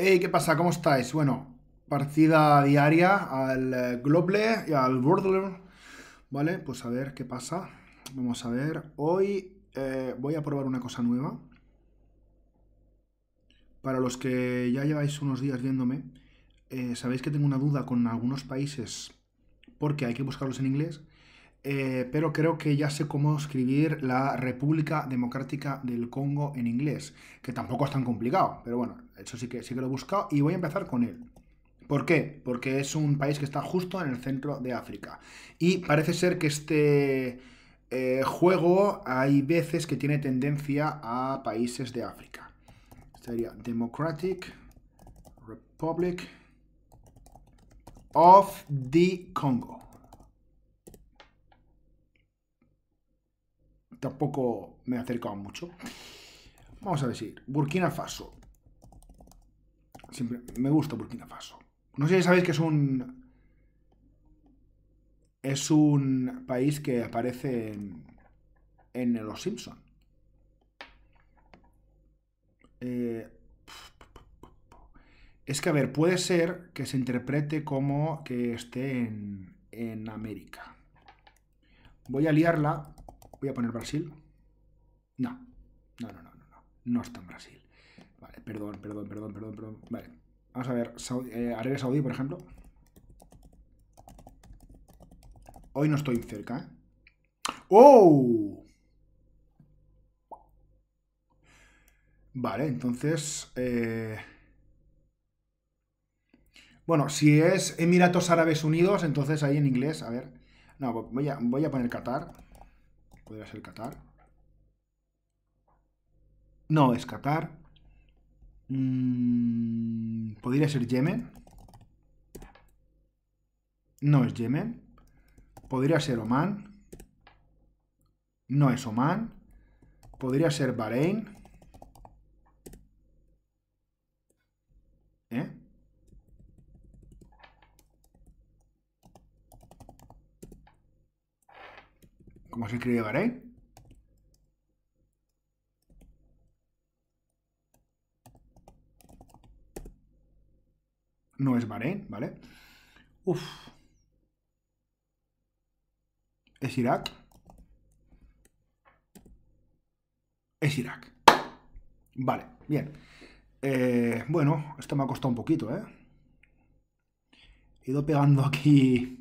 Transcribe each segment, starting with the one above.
Hey, ¿qué pasa? ¿Cómo estáis? Bueno, partida diaria al eh, Globle y al Wordler. Vale, pues a ver qué pasa. Vamos a ver. Hoy eh, voy a probar una cosa nueva. Para los que ya lleváis unos días viéndome, eh, sabéis que tengo una duda con algunos países porque hay que buscarlos en inglés eh, pero creo que ya sé cómo escribir la República Democrática del Congo en inglés, que tampoco es tan complicado, pero bueno, eso sí que, sí que lo he buscado y voy a empezar con él. ¿Por qué? Porque es un país que está justo en el centro de África. Y parece ser que este eh, juego hay veces que tiene tendencia a países de África. Sería Democratic Republic of the Congo. tampoco me he acercado mucho. Vamos a decir, Burkina Faso. me gusta Burkina Faso. No sé si sabéis que es un... Es un país que aparece en, Los Simpson. Eh, es que, a ver, puede ser que se interprete como que esté en, en América. Voy a liarla Voy a poner Brasil. No, no, no, no, no, no, no está en Brasil. Vale, perdón, perdón, perdón, perdón, perdón. Vale, vamos a ver, eh, Arabia Saudí, por ejemplo. Hoy no estoy cerca, ¿eh? ¡Oh! Vale, entonces... Eh, bueno, si es Emiratos Árabes Unidos, entonces ahí en inglés, a ver... No, voy a, voy a poner Qatar. Podría ser Qatar. No, es Qatar. Mm, podría ser Yemen. No es Yemen. Podría ser Oman. No es Oman. Podría ser Bahrein. Vamos a escribir Bahrein. No es Bahrein, ¿vale? Uf. Es Irak. Es Irak. Vale, bien. Eh, bueno, esto me ha costado un poquito, ¿eh? He ido pegando aquí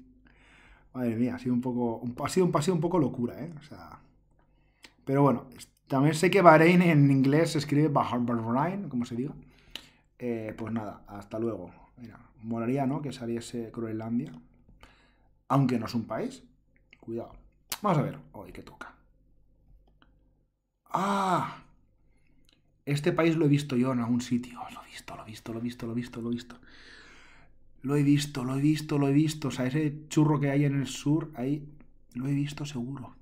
Madre mía, ha sido un poco. ha sido un paseo un poco locura, ¿eh? O sea. Pero bueno, también sé que Bahrein en inglés se escribe Bahrain, como se diga. Eh, pues nada, hasta luego. Mira, molaría, ¿no? Que saliese Groenlandia. Aunque no es un país. Cuidado. Vamos a ver hoy qué toca. ¡Ah! Este país lo he visto yo en algún sitio. Lo he visto, lo he visto, lo he visto, lo he visto, lo he visto. Lo he visto, lo he visto, lo he visto. O sea, ese churro que hay en el sur, ahí lo he visto seguro.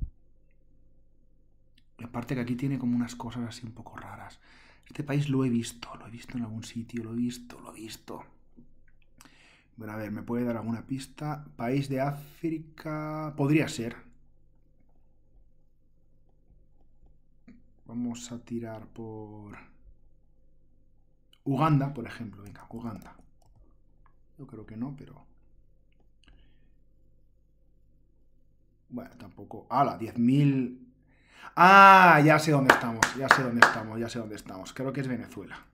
Y aparte que aquí tiene como unas cosas así un poco raras. Este país lo he visto, lo he visto en algún sitio, lo he visto, lo he visto. Bueno, a ver, ¿me puede dar alguna pista? País de África... Podría ser. Vamos a tirar por... Uganda, por ejemplo. Venga, Uganda. Yo creo que no, pero... Bueno, tampoco... ¡Hala! 10.000... ¡Ah! Ya sé dónde estamos, ya sé dónde estamos, ya sé dónde estamos. Creo que es Venezuela.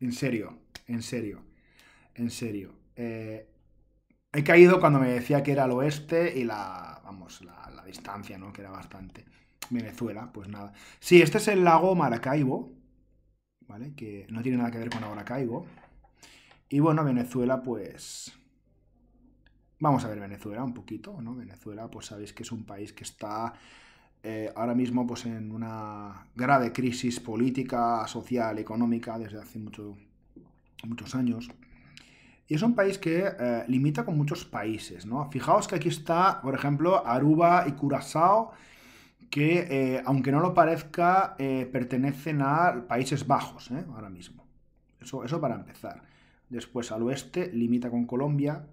En serio, en serio, en serio. Eh, he caído cuando me decía que era al oeste y la, vamos, la distancia, ¿no? Que era bastante. Venezuela, pues nada. Sí, este es el lago Maracaibo, ¿vale? Que no tiene nada que ver con Maracaibo. Y bueno, Venezuela, pues... Vamos a ver Venezuela un poquito, ¿no? Venezuela, pues sabéis que es un país que está eh, ahora mismo pues en una grave crisis política, social, económica desde hace mucho, muchos años. Y es un país que eh, limita con muchos países, ¿no? Fijaos que aquí está, por ejemplo, Aruba y Curazao que, eh, aunque no lo parezca, eh, pertenecen a Países Bajos, eh, ahora mismo. Eso, eso para empezar. Después al oeste limita con Colombia,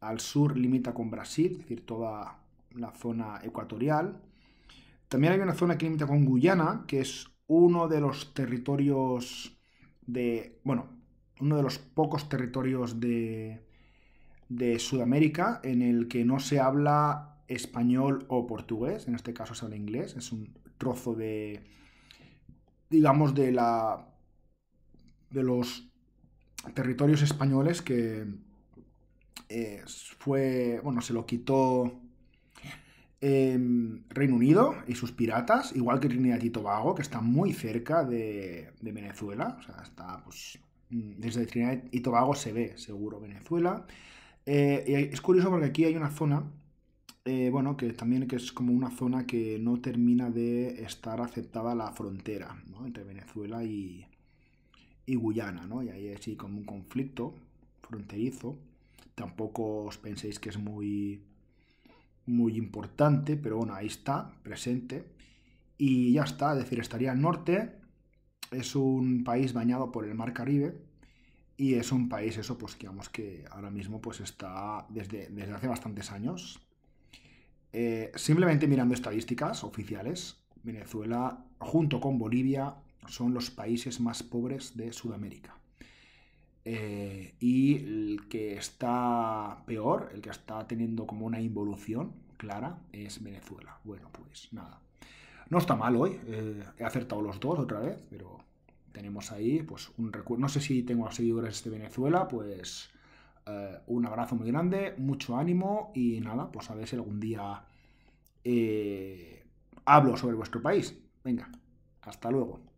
al sur limita con Brasil, es decir, toda la zona ecuatorial. También hay una zona que limita con Guyana, que es uno de los territorios de, bueno, uno de los pocos territorios de, de Sudamérica en el que no se habla español o portugués, en este caso se habla inglés, es un trozo de, digamos, de la de los territorios españoles que eh, fue, bueno, se lo quitó em, Reino Unido y sus piratas, igual que Trinidad y Tobago, que está muy cerca de, Venezuela, o sea, pues, desde Trinidad y Tobago se ve, seguro, Venezuela. Eh, es curioso porque aquí hay una zona eh, bueno, que también que es como una zona que no termina de estar aceptada la frontera entre Venezuela y, Guyana, ¿no? Y ahí sí, como un conflicto fronterizo. Tampoco os penséis que es muy, muy importante, pero bueno, ahí está, presente. Y ya está, es decir, estaría al norte, es un país bañado por el mar Caribe, y es un país, eso, pues digamos que ahora mismo pues está desde, desde hace bastantes años, eh, simplemente mirando estadísticas oficiales, Venezuela junto con Bolivia son los países más pobres de Sudamérica. Eh, y el que está peor, el que está teniendo como una involución clara, es Venezuela. Bueno, pues nada. No está mal hoy, eh, he acertado los dos otra vez, pero tenemos ahí pues un recuerdo. No sé si tengo seguidores de Venezuela, pues eh, un abrazo muy grande, mucho ánimo y nada, pues a ver si algún día eh, hablo sobre vuestro país. Venga, hasta luego.